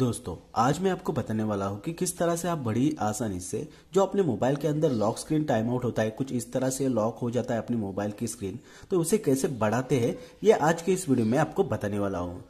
दोस्तों आज मैं आपको बताने वाला हूँ कि किस तरह से आप बड़ी आसानी से जो अपने मोबाइल के अंदर लॉक स्क्रीन टाइम आउट होता है कुछ इस तरह से लॉक हो जाता है अपने मोबाइल की स्क्रीन तो उसे कैसे बढ़ाते हैं ये आज के इस वीडियो में आपको बताने वाला हूँ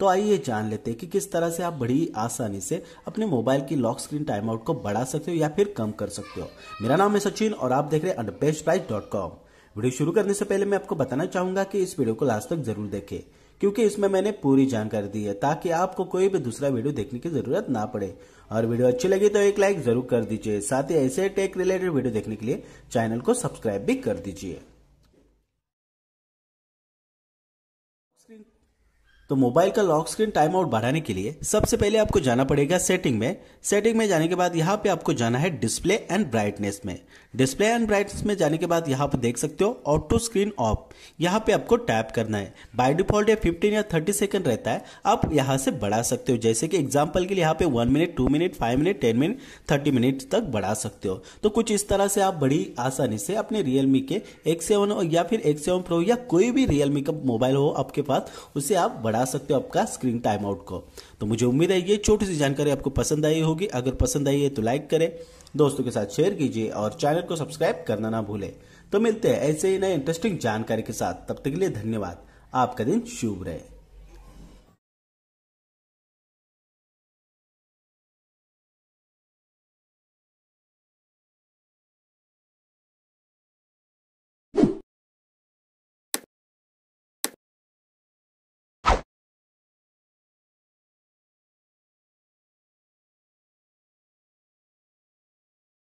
तो आइए जान लेते हैं कि किस तरह से आप बड़ी आसानी से अपने मोबाइल की लॉक स्क्रीन टाइम आउट को बढ़ा सकते हो या फिर कम कर सकते हो मेरा नाम है सचिन और आप देख रहे हैं अनबेस्ट वीडियो शुरू करने से पहले मैं आपको बताना चाहूंगा कि इस वीडियो को लास्ट तक जरूर देखें क्योंकि इसमें मैंने पूरी जानकारी दी है ताकि आपको कोई भी दूसरा वीडियो देखने की जरूरत ना पड़े और वीडियो अच्छी लगी तो एक लाइक जरूर कर दीजिए साथ ही ऐसे टेक रिलेटेड वीडियो देखने के लिए चैनल को सब्सक्राइब भी कर दीजिए तो मोबाइल का लॉक स्क्रीन टाइम आउट बढ़ाने के लिए सबसे पहले आपको जाना पड़ेगा सेटिंग में सेटिंग में जाने के बाद यहाँ पे आपको जाना है डिस्प्ले एंड ब्राइटनेस में डिस्प्ले एंड ब्राइटनेस में जाने के बाद यहाँ पे देख सकते हो ऑटो स्क्रीन ऑफ यहाँ पे आपको टैप करना है बाय डिफॉल्ट ये 15 या 30 सेकंड रहता है आप यहाँ से बढ़ा सकते हो जैसे कि एग्जाम्पल के लिए यहाँ पे one minute two minute five minute ten minute thirty minute तक बढ़ा सकते हो तो कुछ इस तरह से आप बड़ी आसानी से अपने रियलमी के एक्स सेवन या फिर एक्स सेवन प्रो या कोई भी रियलमी का मोबाइल हो आपके पास उसे आप बढ़ा बढ़ा सकते हो आपका स्क्रीन टाइम आउट को तो मुझे उम्मीद है ये छोटी सी जानकारी आपको पसंद आई होगी अगर पसंद आई है तो लाइक करें दोस्तों के साथ शेयर कीजिए और चैनल को सब्सक्राइब करना ना भूले तो मिलते हैं ऐसे ही नए इंटरेस्टिंग जानकारी के साथ तब तक के लिए धन्यवाद आपका दिन शुभ रहे